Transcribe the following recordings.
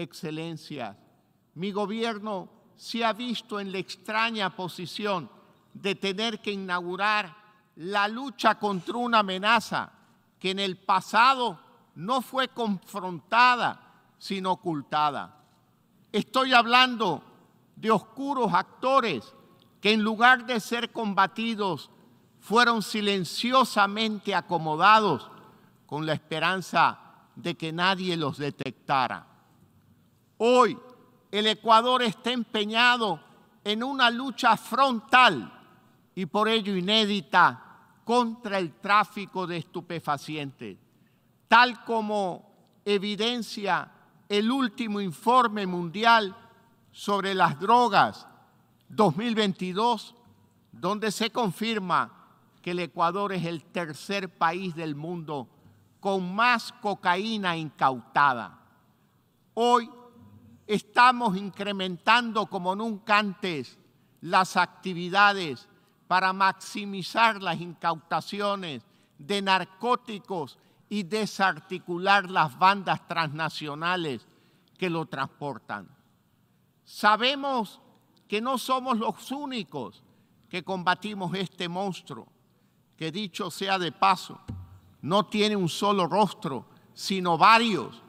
Excelencias, mi gobierno se ha visto en la extraña posición de tener que inaugurar la lucha contra una amenaza que en el pasado no fue confrontada, sino ocultada. Estoy hablando de oscuros actores que en lugar de ser combatidos, fueron silenciosamente acomodados con la esperanza de que nadie los detectara. Hoy el Ecuador está empeñado en una lucha frontal y por ello inédita contra el tráfico de estupefacientes, tal como evidencia el último informe mundial sobre las drogas 2022, donde se confirma que el Ecuador es el tercer país del mundo con más cocaína incautada. Hoy estamos incrementando como nunca antes las actividades para maximizar las incautaciones de narcóticos y desarticular las bandas transnacionales que lo transportan. Sabemos que no somos los únicos que combatimos este monstruo, que dicho sea de paso, no tiene un solo rostro, sino varios,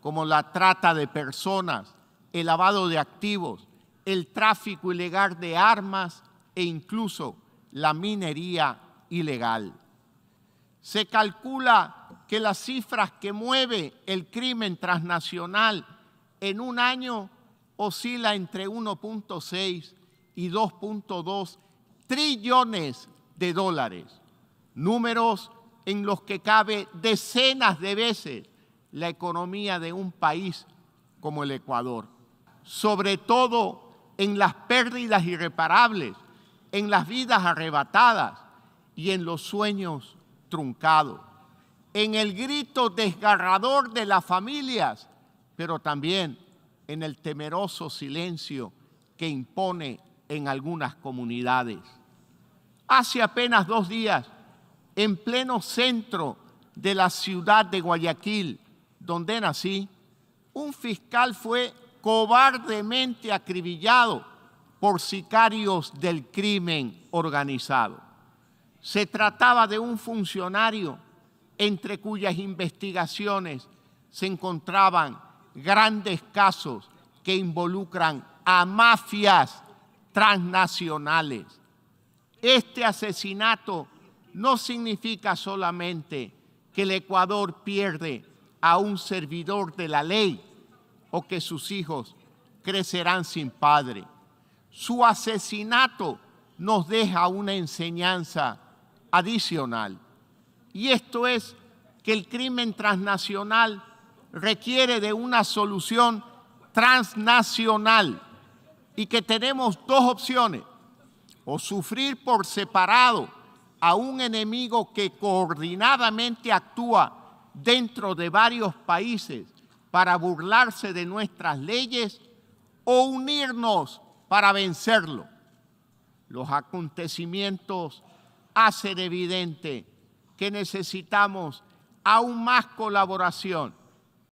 como la trata de personas, el lavado de activos, el tráfico ilegal de armas e incluso la minería ilegal. Se calcula que las cifras que mueve el crimen transnacional en un año oscila entre 1.6 y 2.2 trillones de dólares, números en los que cabe decenas de veces la economía de un país como el Ecuador sobre todo en las pérdidas irreparables, en las vidas arrebatadas y en los sueños truncados, en el grito desgarrador de las familias, pero también en el temeroso silencio que impone en algunas comunidades. Hace apenas dos días, en pleno centro de la ciudad de Guayaquil, donde nací, un fiscal fue cobardemente acribillado por sicarios del crimen organizado. Se trataba de un funcionario entre cuyas investigaciones se encontraban grandes casos que involucran a mafias transnacionales. Este asesinato no significa solamente que el Ecuador pierde a un servidor de la ley, o que sus hijos crecerán sin padre. Su asesinato nos deja una enseñanza adicional. Y esto es que el crimen transnacional requiere de una solución transnacional y que tenemos dos opciones, o sufrir por separado a un enemigo que coordinadamente actúa dentro de varios países para burlarse de nuestras leyes o unirnos para vencerlo. Los acontecimientos hacen evidente que necesitamos aún más colaboración